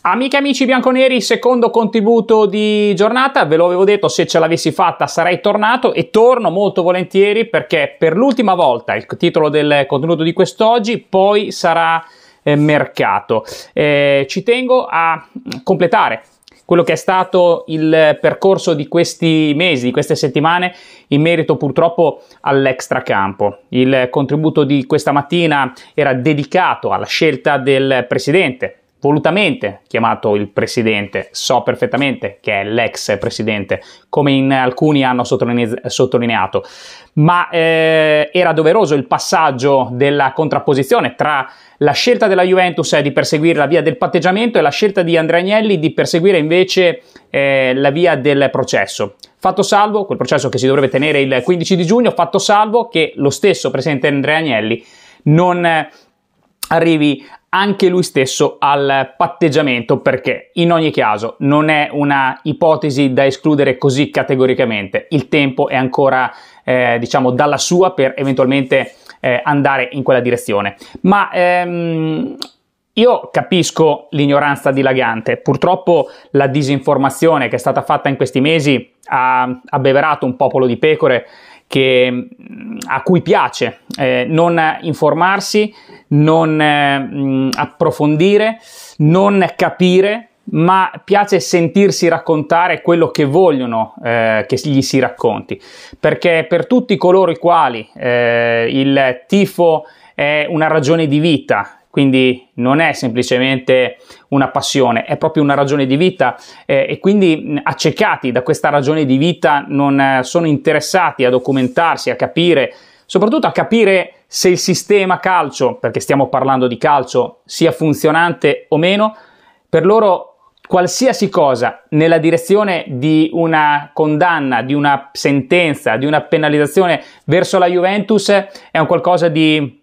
Amiche e amici bianconeri, secondo contributo di giornata, ve lo avevo detto, se ce l'avessi fatta sarei tornato e torno molto volentieri perché per l'ultima volta il titolo del contenuto di quest'oggi poi sarà eh, mercato. Eh, ci tengo a completare quello che è stato il percorso di questi mesi, di queste settimane, in merito purtroppo all'extracampo. Il contributo di questa mattina era dedicato alla scelta del presidente volutamente chiamato il presidente, so perfettamente che è l'ex presidente, come in alcuni hanno sottolineato, ma eh, era doveroso il passaggio della contrapposizione tra la scelta della Juventus eh, di perseguire la via del patteggiamento e la scelta di Andrea Agnelli di perseguire invece eh, la via del processo. Fatto salvo, quel processo che si dovrebbe tenere il 15 di giugno, fatto salvo che lo stesso presidente Andrea Agnelli non eh, arrivi anche lui stesso al patteggiamento perché in ogni caso non è una ipotesi da escludere così categoricamente, il tempo è ancora eh, diciamo dalla sua per eventualmente eh, andare in quella direzione. Ma ehm, io capisco l'ignoranza dilagante, purtroppo la disinformazione che è stata fatta in questi mesi ha abbeverato un popolo di pecore che, a cui piace eh, non informarsi non eh, approfondire, non capire, ma piace sentirsi raccontare quello che vogliono eh, che gli si racconti, perché per tutti coloro i quali eh, il tifo è una ragione di vita, quindi non è semplicemente una passione, è proprio una ragione di vita eh, e quindi accecati da questa ragione di vita non eh, sono interessati a documentarsi, a capire, soprattutto a capire se il sistema calcio, perché stiamo parlando di calcio, sia funzionante o meno, per loro qualsiasi cosa nella direzione di una condanna, di una sentenza, di una penalizzazione verso la Juventus è un qualcosa di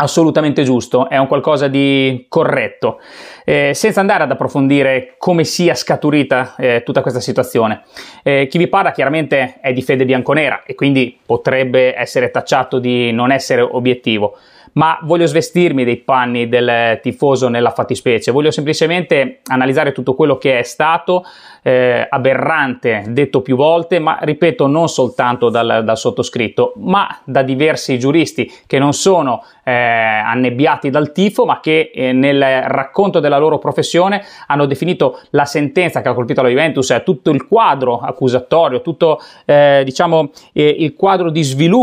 assolutamente giusto, è un qualcosa di corretto, eh, senza andare ad approfondire come sia scaturita eh, tutta questa situazione. Eh, chi vi parla chiaramente è di fede bianconera e quindi potrebbe essere tacciato di non essere obiettivo, ma voglio svestirmi dei panni del tifoso nella fattispecie, voglio semplicemente analizzare tutto quello che è stato eh, aberrante, detto più volte, ma ripeto non soltanto dal, dal sottoscritto, ma da diversi giuristi che non sono eh, annebbiati dal tifo, ma che eh, nel racconto della loro professione hanno definito la sentenza che ha colpito la Juventus, eh, tutto il quadro accusatorio, tutto eh, diciamo, eh, il quadro di sviluppo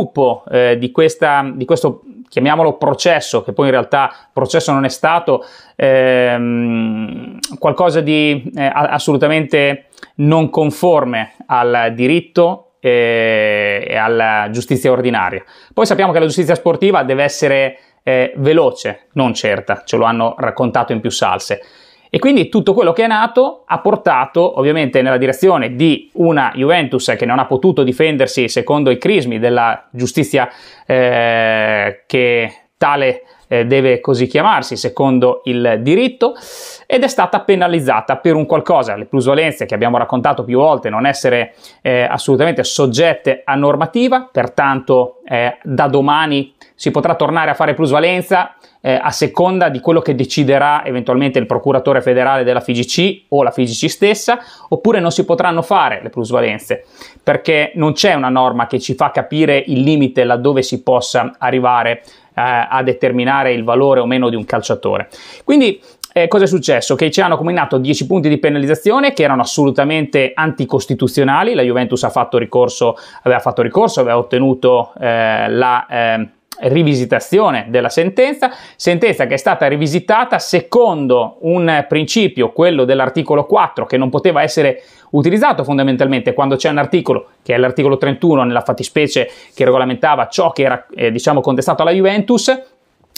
di, questa, di questo chiamiamolo processo, che poi in realtà processo non è stato, ehm, qualcosa di eh, assolutamente non conforme al diritto eh, e alla giustizia ordinaria. Poi sappiamo che la giustizia sportiva deve essere eh, veloce, non certa, ce lo hanno raccontato in più salse. E quindi tutto quello che è nato ha portato ovviamente nella direzione di una Juventus che non ha potuto difendersi secondo i crismi della giustizia eh, que tale eh, deve così chiamarsi secondo il diritto ed è stata penalizzata per un qualcosa, le plusvalenze che abbiamo raccontato più volte non essere eh, assolutamente soggette a normativa, pertanto eh, da domani si potrà tornare a fare plusvalenza eh, a seconda di quello che deciderà eventualmente il procuratore federale della FIGC o la FIGC stessa, oppure non si potranno fare le plusvalenze, perché non c'è una norma che ci fa capire il limite laddove si possa arrivare eh, a determinare il valore o meno di un calciatore. Quindi eh, cosa è successo? Che ci hanno combinato 10 punti di penalizzazione che erano assolutamente anticostituzionali. La Juventus ha fatto ricorso, aveva fatto ricorso, aveva ottenuto eh, la, eh, rivisitazione della sentenza, sentenza che è stata rivisitata secondo un principio, quello dell'articolo 4, che non poteva essere utilizzato fondamentalmente quando c'è un articolo, che è l'articolo 31 nella fattispecie che regolamentava ciò che era eh, diciamo contestato alla Juventus,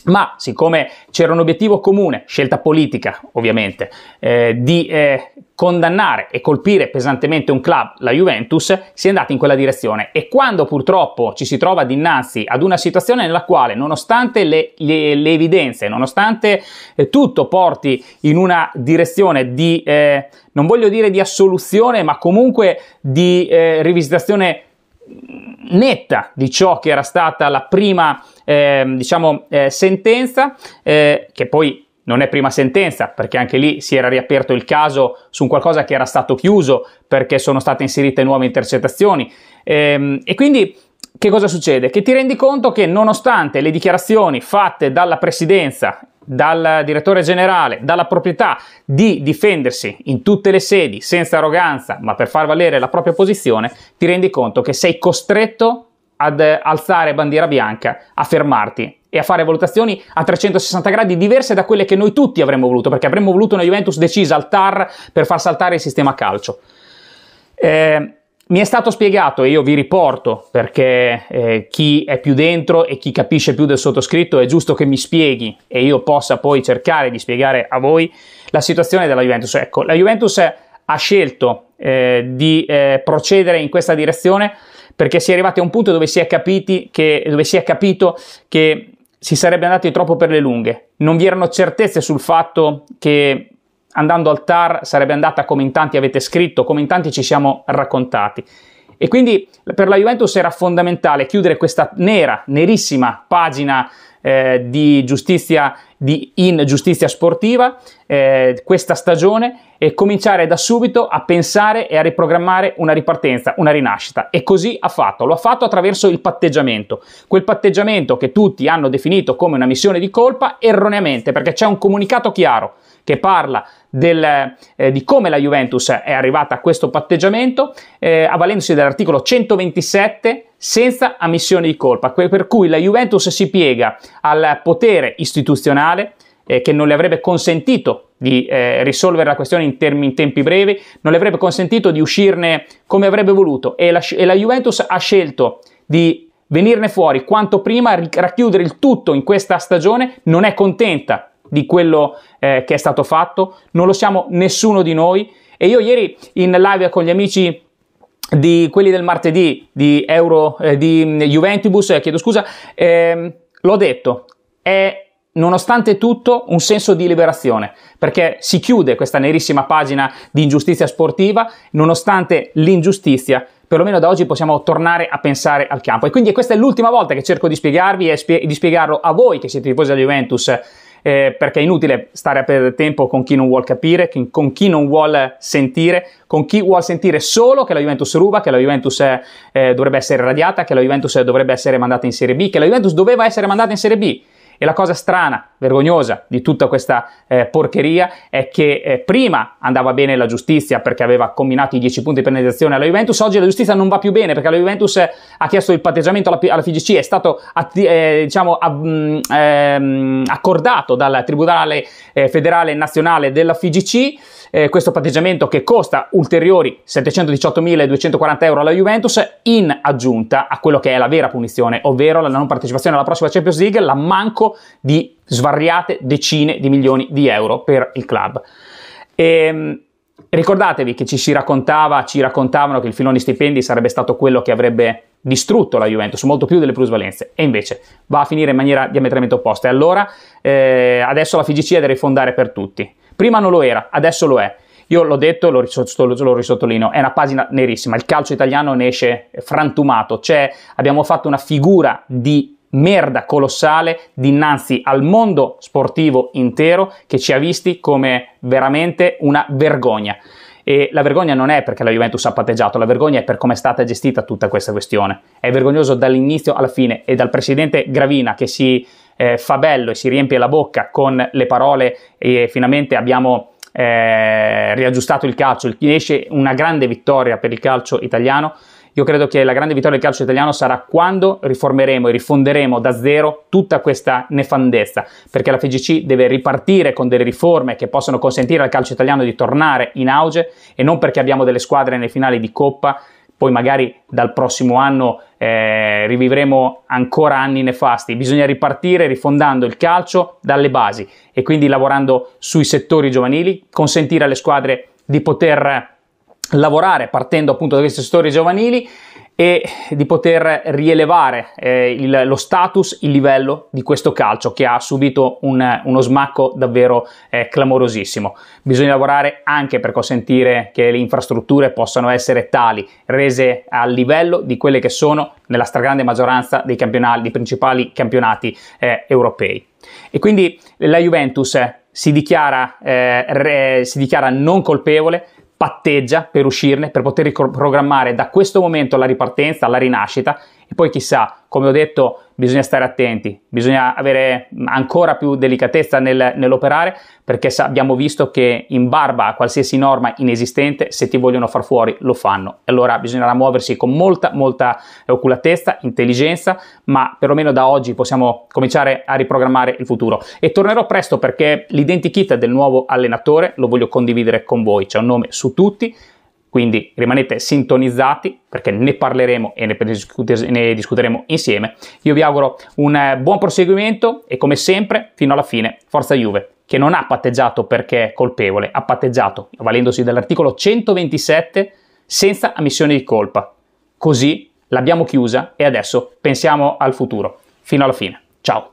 ma siccome c'era un obiettivo comune, scelta politica ovviamente, eh, di eh, condannare e colpire pesantemente un club, la Juventus, si è andati in quella direzione e quando purtroppo ci si trova dinanzi ad una situazione nella quale nonostante le, le, le evidenze, nonostante eh, tutto porti in una direzione di, eh, non voglio dire di assoluzione, ma comunque di eh, rivisitazione netta di ciò che era stata la prima eh, diciamo, eh, sentenza, eh, che poi non è prima sentenza, perché anche lì si era riaperto il caso su un qualcosa che era stato chiuso perché sono state inserite nuove intercettazioni. Ehm, e quindi che cosa succede? Che ti rendi conto che nonostante le dichiarazioni fatte dalla presidenza dal direttore generale, dalla proprietà di difendersi in tutte le sedi senza arroganza, ma per far valere la propria posizione, ti rendi conto che sei costretto ad eh, alzare bandiera bianca, a fermarti e a fare valutazioni a 360 gradi diverse da quelle che noi tutti avremmo voluto, perché avremmo voluto una Juventus decisa al TAR per far saltare il sistema calcio. Eh, mi è stato spiegato e io vi riporto perché eh, chi è più dentro e chi capisce più del sottoscritto è giusto che mi spieghi e io possa poi cercare di spiegare a voi la situazione della Juventus. Ecco, la Juventus ha scelto eh, di eh, procedere in questa direzione perché si è arrivati a un punto dove si è, che, dove si è capito che si sarebbe andati troppo per le lunghe. Non vi erano certezze sul fatto che andando al TAR sarebbe andata come in tanti avete scritto, come in tanti ci siamo raccontati. E quindi per la Juventus era fondamentale chiudere questa nera, nerissima pagina eh, di giustizia di ingiustizia sportiva eh, questa stagione e cominciare da subito a pensare e a riprogrammare una ripartenza, una rinascita. E così ha fatto, lo ha fatto attraverso il patteggiamento, quel patteggiamento che tutti hanno definito come una missione di colpa erroneamente, perché c'è un comunicato chiaro che parla del, eh, di come la Juventus è arrivata a questo patteggiamento, eh, avvalendosi dell'articolo 127 senza ammissione di colpa, per cui la Juventus si piega al potere istituzionale eh, che non le avrebbe consentito di eh, risolvere la questione in, term- in, tempi brevi, non le avrebbe consentito di uscirne come avrebbe voluto e la, e la Juventus ha scelto di venirne fuori quanto prima, racchiudere il tutto in questa stagione, non è contenta di quello eh, che è stato fatto, non lo siamo nessuno di noi e io ieri in live con gli amici di quelli del martedì di, Euro, eh, di mm, Juventus, eh, chiedo scusa, ehm, l'ho detto, è nonostante tutto un senso di liberazione, perché si chiude questa nerissima pagina di ingiustizia sportiva, nonostante l'ingiustizia, perlomeno da oggi possiamo tornare a pensare al campo. E quindi questa è l'ultima volta che cerco di spiegarvi e spie- di spiegarlo a voi che siete tifosi della Juventus eh, perché è inutile stare a perdere tempo con chi non vuol capire, con chi non vuol sentire, con chi vuol sentire solo che la Juventus ruba, che la Juventus eh, dovrebbe essere radiata, che la Juventus dovrebbe essere mandata in Serie B, che la Juventus doveva essere mandata in Serie B. E la cosa strana vergognosa di tutta questa eh, porcheria è che eh, prima andava bene la giustizia perché aveva combinato i 10 punti di penalizzazione alla Juventus, oggi la giustizia non va più bene perché la Juventus eh, ha chiesto il patteggiamento alla, alla FGC, è stato atti- eh, diciamo, ab- mm, ehm, accordato dal Tribunale eh, Federale Nazionale della FGC. Eh, questo patteggiamento che costa ulteriori 718.240 euro alla Juventus in aggiunta a quello che è la vera punizione, ovvero la non partecipazione alla prossima Champions League, la manco di svariate decine di milioni di euro per il club. E, ehm, ricordatevi che ci si raccontava, ci raccontavano che il filone stipendi sarebbe stato quello che avrebbe distrutto la Juventus, molto più delle plusvalenze, e invece va a finire in maniera diametralmente opposta. E allora eh, adesso la FIGC è da rifondare per tutti. Prima non lo era, adesso lo è. Io l'ho detto e lo, risottolino, è una pagina nerissima, il calcio italiano ne esce frantumato, cioè abbiamo fatto una figura di merda colossale dinanzi al mondo sportivo intero che ci ha visti come veramente una vergogna. E la vergogna non è perché la Juventus ha patteggiato, la vergogna è per come è stata gestita tutta questa questione. È vergognoso dall'inizio alla fine e dal presidente Gravina che si eh, fa bello e si riempie la bocca con le parole e finalmente abbiamo eh, riaggiustato il calcio, esce una grande vittoria per il calcio italiano. Io credo che la grande vittoria del calcio italiano sarà quando riformeremo e rifonderemo da zero tutta questa nefandezza, perché la FGC deve ripartire con delle riforme che possano consentire al calcio italiano di tornare in auge e non perché abbiamo delle squadre nelle finali di Coppa poi magari dal prossimo anno eh, rivivremo ancora anni nefasti. Bisogna ripartire rifondando il calcio dalle basi e quindi lavorando sui settori giovanili, consentire alle squadre di poter lavorare partendo appunto da queste storie giovanili e di poter rielevare eh, il, lo status, il livello di questo calcio che ha subito un, uno smacco davvero eh, clamorosissimo. Bisogna lavorare anche per consentire che le infrastrutture possano essere tali, rese al livello di quelle che sono nella stragrande maggioranza dei, campionati, dei principali campionati eh, europei. E quindi la Juventus si dichiara, eh, re, si dichiara non colpevole patteggia per uscirne, per poter riprogrammare da questo momento la ripartenza, la rinascita e poi chissà, come ho detto, bisogna stare attenti, bisogna avere ancora più delicatezza nel, nell'operare perché abbiamo visto che in barba a qualsiasi norma inesistente se ti vogliono far fuori lo fanno. Allora bisognerà muoversi con molta, molta oculatezza, intelligenza, ma perlomeno da oggi possiamo cominciare a riprogrammare il futuro. E tornerò presto perché l'identikit del nuovo allenatore lo voglio condividere con voi, c'è un nome su tutti quindi rimanete sintonizzati perché ne parleremo e ne, discuteremo insieme. Io vi auguro un eh, buon proseguimento e come sempre fino alla fine Forza Juve che non ha patteggiato perché è colpevole, ha patteggiato valendosi dell'articolo 127 senza ammissione di colpa. Così l'abbiamo chiusa e adesso pensiamo al futuro. Fino alla fine. Ciao!